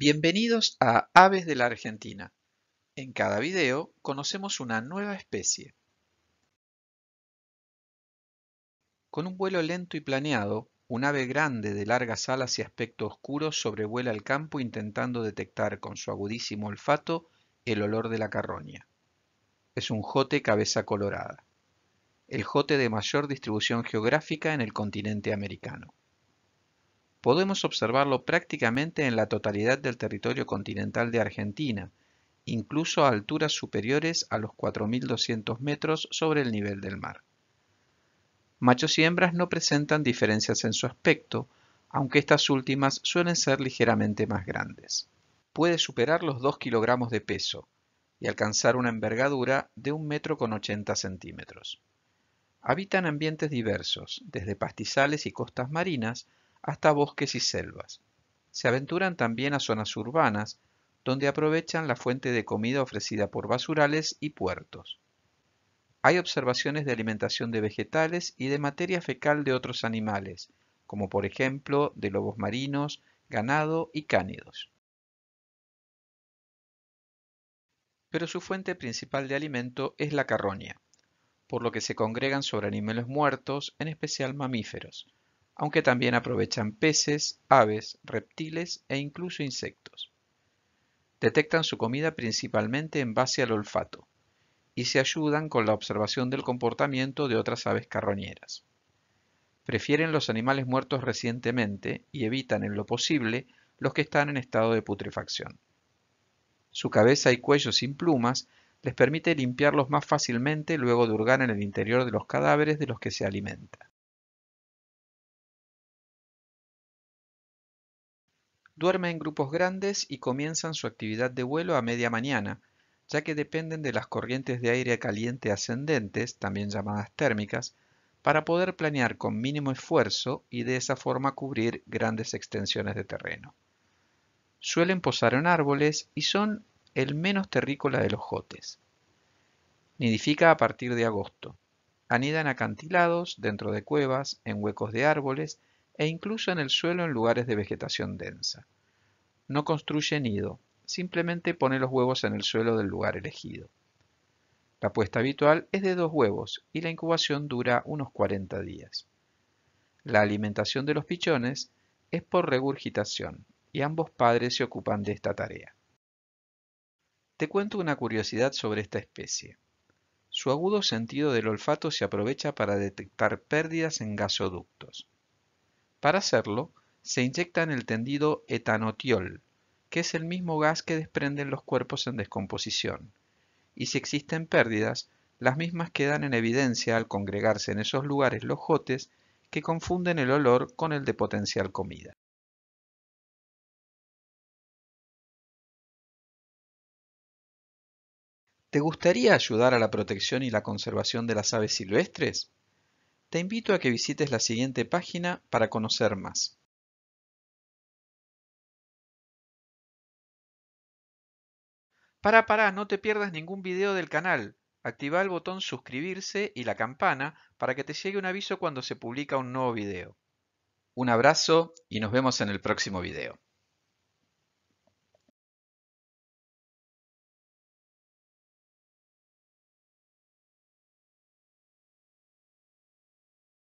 Bienvenidos a Aves de la Argentina. En cada video conocemos una nueva especie. Con un vuelo lento y planeado, un ave grande de largas alas y aspecto oscuro sobrevuela el campo intentando detectar con su agudísimo olfato el olor de la carroña. Es un jote cabeza colorada, el jote de mayor distribución geográfica en el continente americano podemos observarlo prácticamente en la totalidad del territorio continental de Argentina, incluso a alturas superiores a los 4.200 metros sobre el nivel del mar. Machos y hembras no presentan diferencias en su aspecto, aunque estas últimas suelen ser ligeramente más grandes. Puede superar los 2 kilogramos de peso y alcanzar una envergadura de 1 metro con 80 centímetros. Habitan ambientes diversos, desde pastizales y costas marinas hasta bosques y selvas. Se aventuran también a zonas urbanas, donde aprovechan la fuente de comida ofrecida por basurales y puertos. Hay observaciones de alimentación de vegetales y de materia fecal de otros animales, como por ejemplo de lobos marinos, ganado y cánidos. Pero su fuente principal de alimento es la carroña, por lo que se congregan sobre animales muertos, en especial mamíferos, aunque también aprovechan peces, aves, reptiles e incluso insectos. Detectan su comida principalmente en base al olfato y se ayudan con la observación del comportamiento de otras aves carroñeras. Prefieren los animales muertos recientemente y evitan en lo posible los que están en estado de putrefacción. Su cabeza y cuello sin plumas les permite limpiarlos más fácilmente luego de hurgar en el interior de los cadáveres de los que se alimenta. Duermen en grupos grandes y comienzan su actividad de vuelo a media mañana, ya que dependen de las corrientes de aire caliente ascendentes, también llamadas térmicas, para poder planear con mínimo esfuerzo y de esa forma cubrir grandes extensiones de terreno. Suelen posar en árboles y son el menos terrícola de los jotes. Nidifica a partir de agosto. Anida en acantilados, dentro de cuevas, en huecos de árboles e incluso en el suelo en lugares de vegetación densa. No construye nido, simplemente pone los huevos en el suelo del lugar elegido. La puesta habitual es de dos huevos y la incubación dura unos 40 días. La alimentación de los pichones es por regurgitación y ambos padres se ocupan de esta tarea. Te cuento una curiosidad sobre esta especie. Su agudo sentido del olfato se aprovecha para detectar pérdidas en gasoductos. Para hacerlo, se inyecta en el tendido etanotiol, que es el mismo gas que desprenden los cuerpos en descomposición. Y si existen pérdidas, las mismas quedan en evidencia al congregarse en esos lugares los jotes que confunden el olor con el de potencial comida. ¿Te gustaría ayudar a la protección y la conservación de las aves silvestres? Te invito a que visites la siguiente página para conocer más. Para, para, no te pierdas ningún video del canal. Activa el botón suscribirse y la campana para que te llegue un aviso cuando se publica un nuevo video. Un abrazo y nos vemos en el próximo video.